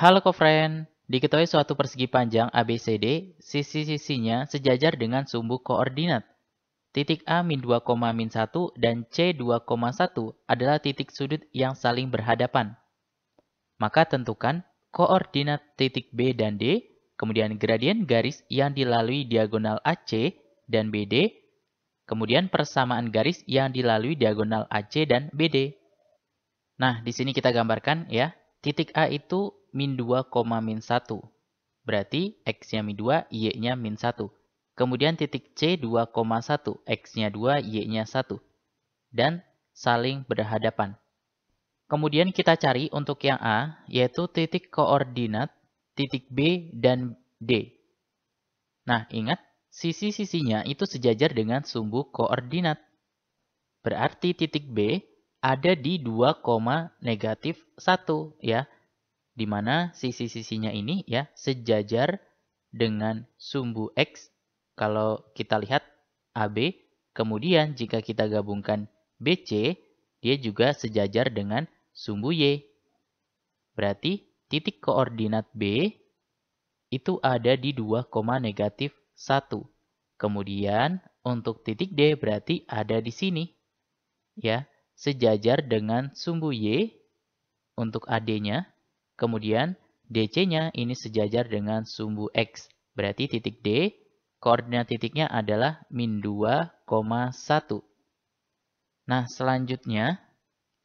Halo kofren, diketahui suatu persegi panjang ABCD, sisi-sisinya sejajar dengan sumbu koordinat. Titik A min 2, min 1 dan C 2,1 adalah titik sudut yang saling berhadapan. Maka tentukan koordinat titik B dan D, kemudian gradien garis yang dilalui diagonal AC dan BD, kemudian persamaan garis yang dilalui diagonal AC dan BD. Nah, di sini kita gambarkan ya, titik A itu min 2, min 1. Berarti X-nya min 2, Y-nya min 1. Kemudian titik C 2,1, X-nya 2, Y-nya 1. Dan saling berhadapan. Kemudian kita cari untuk yang A, yaitu titik koordinat, titik B, dan D. Nah, ingat, sisi-sisinya itu sejajar dengan sumbu koordinat. Berarti titik B ada di 2, negatif 1 ya di mana sisi-sisinya ini ya sejajar dengan sumbu X kalau kita lihat AB. Kemudian jika kita gabungkan BC, dia juga sejajar dengan sumbu Y. Berarti titik koordinat B itu ada di 2, negatif 1. Kemudian untuk titik D berarti ada di sini. Ya, sejajar dengan sumbu Y untuk AD-nya Kemudian DC-nya ini sejajar dengan sumbu X. Berarti titik D, koordinat titiknya adalah min 2,1. Nah, selanjutnya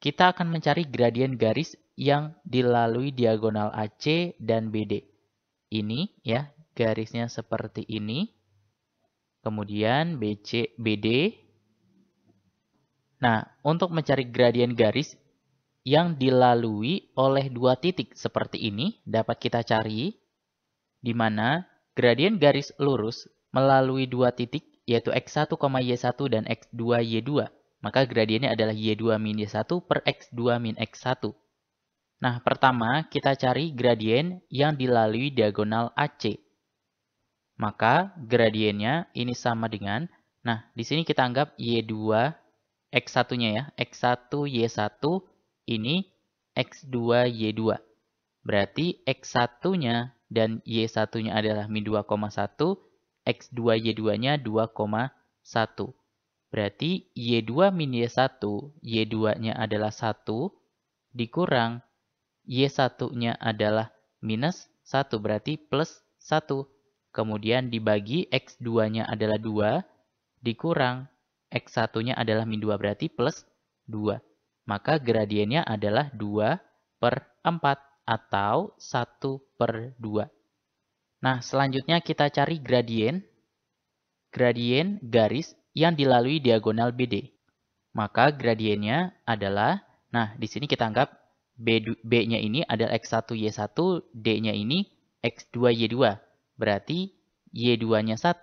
kita akan mencari gradien garis yang dilalui diagonal AC dan BD. Ini ya, garisnya seperti ini. Kemudian BC, BD. Nah, untuk mencari gradien garis yang dilalui oleh dua titik seperti ini dapat kita cari, di mana gradien garis lurus melalui dua titik yaitu X1, Y1 dan X2, Y2. Maka gradiennya adalah Y2 min Y1 per X2 min X1. Nah, pertama kita cari gradien yang dilalui diagonal AC. Maka gradiennya ini sama dengan, nah di sini kita anggap Y2 X1-nya ya, X1, Y1 ini X2, Y2. Berarti X1-nya dan Y1-nya adalah min 2,1, X2, Y2-nya 2,1. Berarti Y2 min Y1, Y2-nya adalah 1, dikurang Y1-nya adalah minus 1, berarti plus 1. Kemudian dibagi X2-nya adalah 2, dikurang X1-nya adalah min 2, berarti plus 2 maka gradiennya adalah 2 per 4 atau 1 per 2. Nah, selanjutnya kita cari gradien. Gradien garis yang dilalui diagonal BD. Maka gradiennya adalah, nah di sini kita anggap B-nya ini adalah X1, Y1, D-nya ini X2, Y2. Berarti Y2-nya 1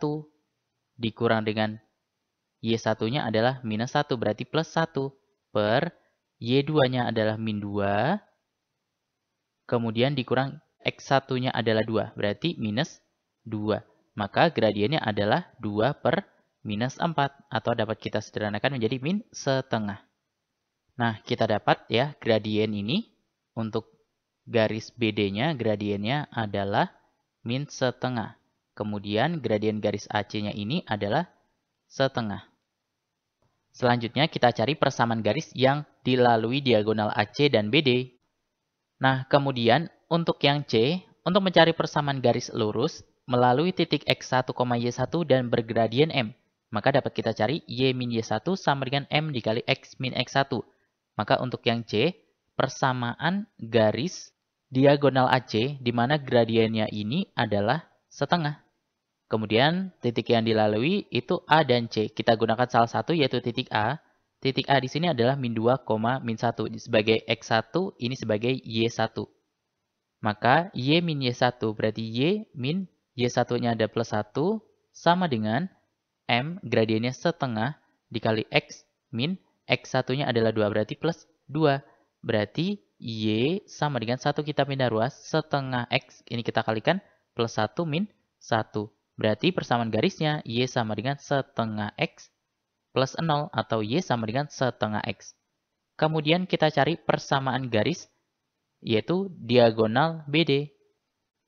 dikurang dengan Y1-nya adalah minus 1, berarti plus 1 per Y2-nya adalah min 2. Kemudian dikurang X1-nya adalah 2. Berarti minus 2. Maka gradiennya adalah 2 per minus 4. Atau dapat kita sederhanakan menjadi min setengah. Nah, kita dapat ya gradien ini untuk garis BD-nya, gradiennya adalah min setengah. Kemudian gradien garis AC-nya ini adalah setengah. Selanjutnya kita cari persamaan garis yang dilalui diagonal AC dan BD. Nah, kemudian untuk yang C, untuk mencari persamaan garis lurus melalui titik X1, Y1 dan bergradien M, maka dapat kita cari Y min Y1 sama dengan M dikali X min X1. Maka untuk yang C, persamaan garis diagonal AC di mana gradiennya ini adalah setengah. Kemudian titik yang dilalui itu A dan C. Kita gunakan salah satu yaitu titik A Titik A di sini adalah min 2, min 1. Sebagai X1, ini sebagai Y1. Maka Y min Y1 berarti Y min Y1-nya ada plus 1 sama dengan M gradiennya setengah dikali X min X1-nya adalah 2 berarti plus 2. Berarti Y sama dengan 1 kita pindah ruas setengah X ini kita kalikan plus 1 min 1. Berarti persamaan garisnya Y sama dengan setengah X plus 0 atau Y sama dengan setengah X. Kemudian kita cari persamaan garis, yaitu diagonal BD.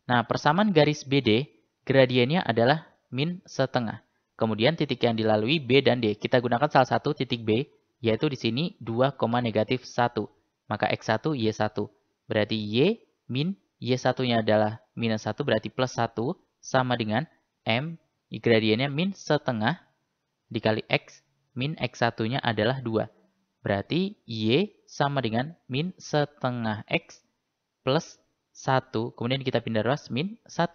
Nah, persamaan garis BD, gradiennya adalah min setengah. Kemudian titik yang dilalui B dan D. Kita gunakan salah satu titik B, yaitu di sini 2, negatif 1. Maka X1, Y1. Berarti Y min Y1-nya adalah minus 1, berarti plus 1 sama dengan M, gradiennya min setengah dikali X min X1-nya adalah 2. Berarti Y sama dengan min setengah X plus 1. Kemudian kita pindah ruas min 1.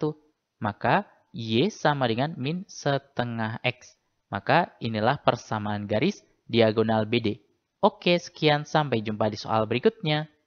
Maka Y sama dengan min setengah X. Maka inilah persamaan garis diagonal BD. Oke, sekian sampai jumpa di soal berikutnya.